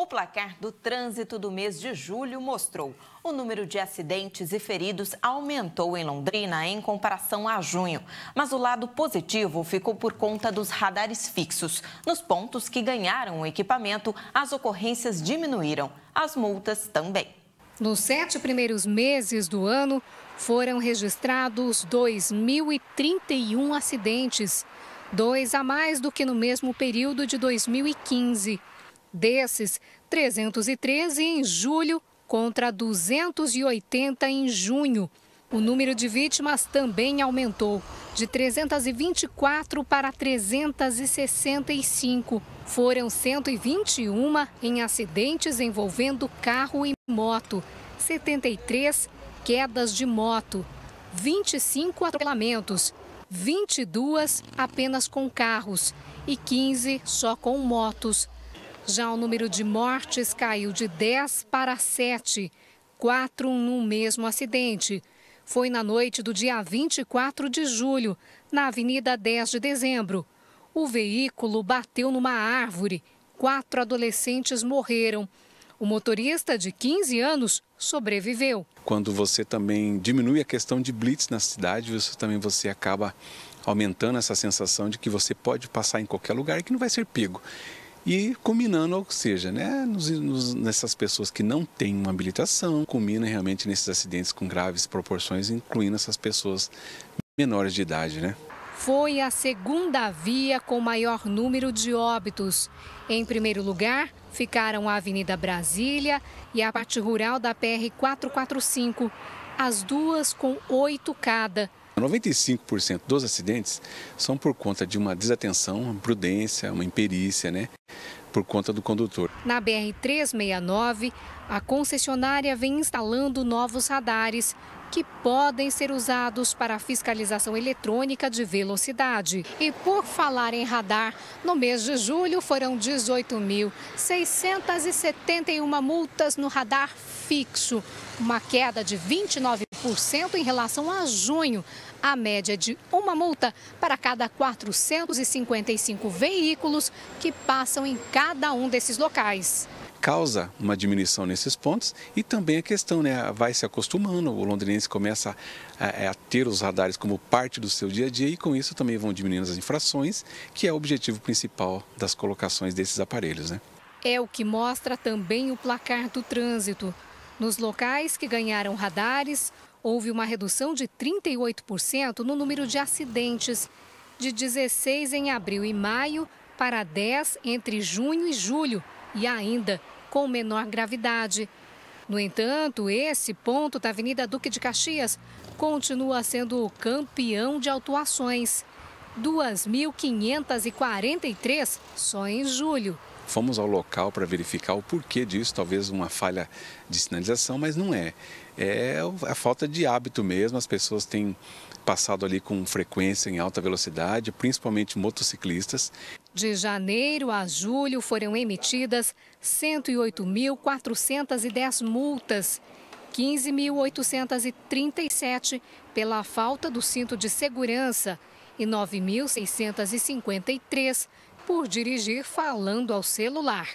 O placar do trânsito do mês de julho mostrou o número de acidentes e feridos aumentou em Londrina em comparação a junho, mas o lado positivo ficou por conta dos radares fixos. Nos pontos que ganharam o equipamento, as ocorrências diminuíram, as multas também. Nos sete primeiros meses do ano, foram registrados 2.031 acidentes, dois a mais do que no mesmo período de 2015. Desses, 313 em julho contra 280 em junho. O número de vítimas também aumentou, de 324 para 365. Foram 121 em acidentes envolvendo carro e moto, 73 quedas de moto, 25 atropelamentos, 22 apenas com carros e 15 só com motos. Já o número de mortes caiu de 10 para 7, quatro no mesmo acidente. Foi na noite do dia 24 de julho, na Avenida 10 de Dezembro. O veículo bateu numa árvore. Quatro adolescentes morreram. O motorista, de 15 anos, sobreviveu. Quando você também diminui a questão de blitz na cidade, você também você acaba aumentando essa sensação de que você pode passar em qualquer lugar e que não vai ser pego. E culminando ou seja, né? Nos, nos, nessas pessoas que não têm uma habilitação, culmina realmente nesses acidentes com graves proporções, incluindo essas pessoas menores de idade, né? Foi a segunda via com maior número de óbitos. Em primeiro lugar, ficaram a Avenida Brasília e a parte rural da PR 445, as duas com oito cada. 95% dos acidentes são por conta de uma desatenção, uma prudência, uma imperícia, né? Por conta do condutor. Na BR-369, a concessionária vem instalando novos radares que podem ser usados para fiscalização eletrônica de velocidade. E por falar em radar, no mês de julho foram 18.671 multas no radar fixo, uma queda de 29 em relação a junho. A média de uma multa para cada 455 veículos que passam em cada um desses locais causa uma diminuição nesses pontos e também a questão, né, vai se acostumando, o londrinense começa a, é, a, ter os radares como parte do seu dia a dia e com isso também vão diminuindo as infrações, que é o objetivo principal das colocações desses aparelhos, né? É o que mostra também o placar do trânsito. Nos locais que ganharam radares, houve uma redução de 38% no número de acidentes, de 16 em abril e maio para 10 entre junho e julho, e ainda com menor gravidade. No entanto, esse ponto da Avenida Duque de Caxias continua sendo o campeão de autuações. 2.543 só em julho. Fomos ao local para verificar o porquê disso, talvez uma falha de sinalização, mas não é. É a falta de hábito mesmo, as pessoas têm passado ali com frequência em alta velocidade, principalmente motociclistas. De janeiro a julho foram emitidas 108.410 multas, 15.837 pela falta do cinto de segurança e 9.653 por dirigir falando ao celular.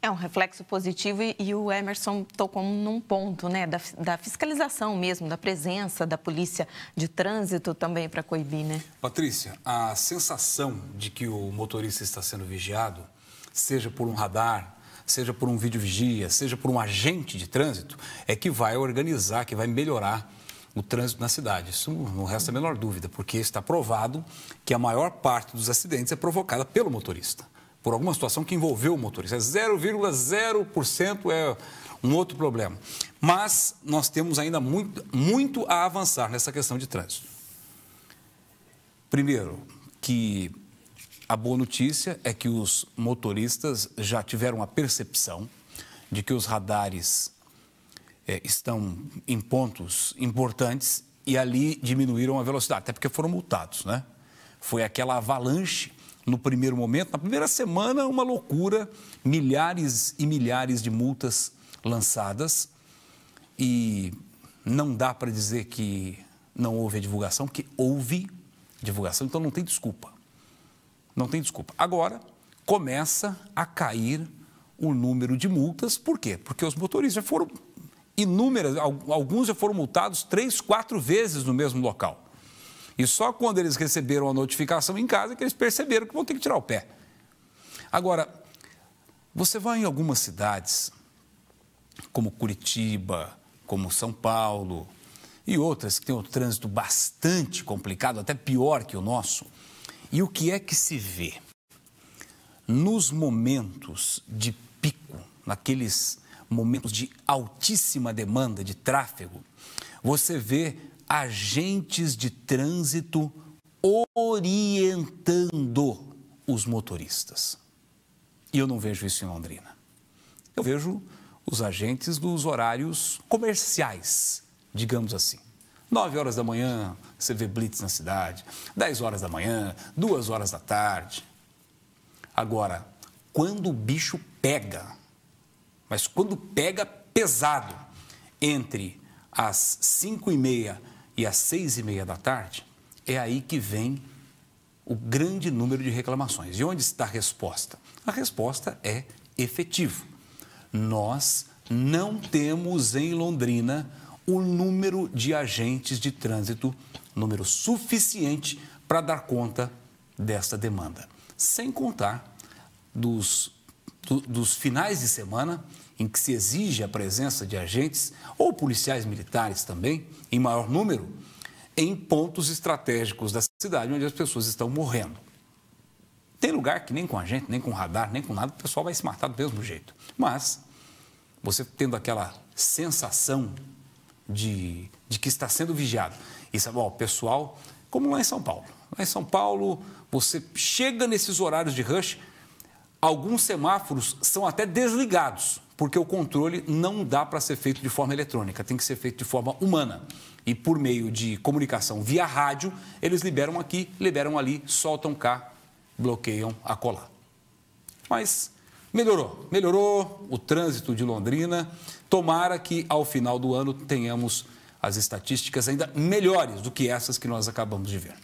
É um reflexo positivo e, o Emerson tocou num ponto, né, da, da, fiscalização mesmo, da presença da polícia de trânsito também para coibir, né? Patrícia, a sensação de que o motorista está sendo vigiado, seja por um radar, seja por um vídeo vigia, seja por um agente de trânsito, é que vai organizar, que vai melhorar o trânsito na cidade. Isso não resta a menor dúvida, porque está provado que a maior parte dos acidentes é provocada pelo motorista, por alguma situação que envolveu o motorista. 0,0% é, é um outro problema. Mas nós temos ainda muito, muito a avançar nessa questão de trânsito. Primeiro, que a boa notícia é que os motoristas já tiveram a percepção de que os radares é, estão em pontos importantes e ali diminuíram a velocidade, até porque foram multados, né? Foi aquela avalanche no primeiro momento, na primeira semana, uma loucura, milhares e milhares de multas lançadas e não dá para dizer que não houve a divulgação, porque houve divulgação, então não tem desculpa. Não tem desculpa. Agora começa a cair o número de multas, por quê? Porque os motoristas já foram inúmeras, alguns já foram multados três, quatro vezes no mesmo local. E só quando eles receberam a notificação em casa que eles perceberam que vão ter que tirar o pé. Agora, você vai em algumas cidades, como Curitiba, como São Paulo e outras que têm um trânsito bastante complicado, até pior que o nosso. E o que é que se vê? Nos momentos de pico, naqueles momentos de altíssima demanda de tráfego, você vê agentes de trânsito orientando os motoristas. E eu não vejo isso em Londrina. Eu vejo os agentes dos horários comerciais, digamos assim. 9 horas da manhã, você vê blitz na cidade. 10 horas da manhã, 2 horas da tarde. Agora, quando o bicho pega, mas quando pega pesado entre as 5 e meia e as 6 e meia da tarde, é aí que vem o grande número de reclamações. E onde está a resposta? A resposta é efetivo. Nós não temos em Londrina o número de agentes de trânsito, número suficiente para dar conta dessa demanda. Sem contar dos do, dos finais de semana, em que se exige a presença de agentes ou policiais militares também, em maior número, em pontos estratégicos da cidade onde as pessoas estão morrendo. Tem lugar que nem com a gente, nem com radar, nem com nada, o pessoal vai se matar do mesmo jeito. Mas você tendo aquela sensação de, de que está sendo vigiado. E sabe, ó, o pessoal, como lá em São Paulo. Lá em São Paulo, você chega nesses horários de rush, Alguns semáforos são até desligados, porque o controle não dá para ser feito de forma eletrônica, tem que ser feito de forma humana. E por meio de comunicação via rádio, eles liberam aqui, liberam ali, soltam cá, bloqueiam a colar. Mas melhorou, melhorou o trânsito de Londrina. Tomara que ao final do ano tenhamos as estatísticas ainda melhores do que essas que nós acabamos de ver.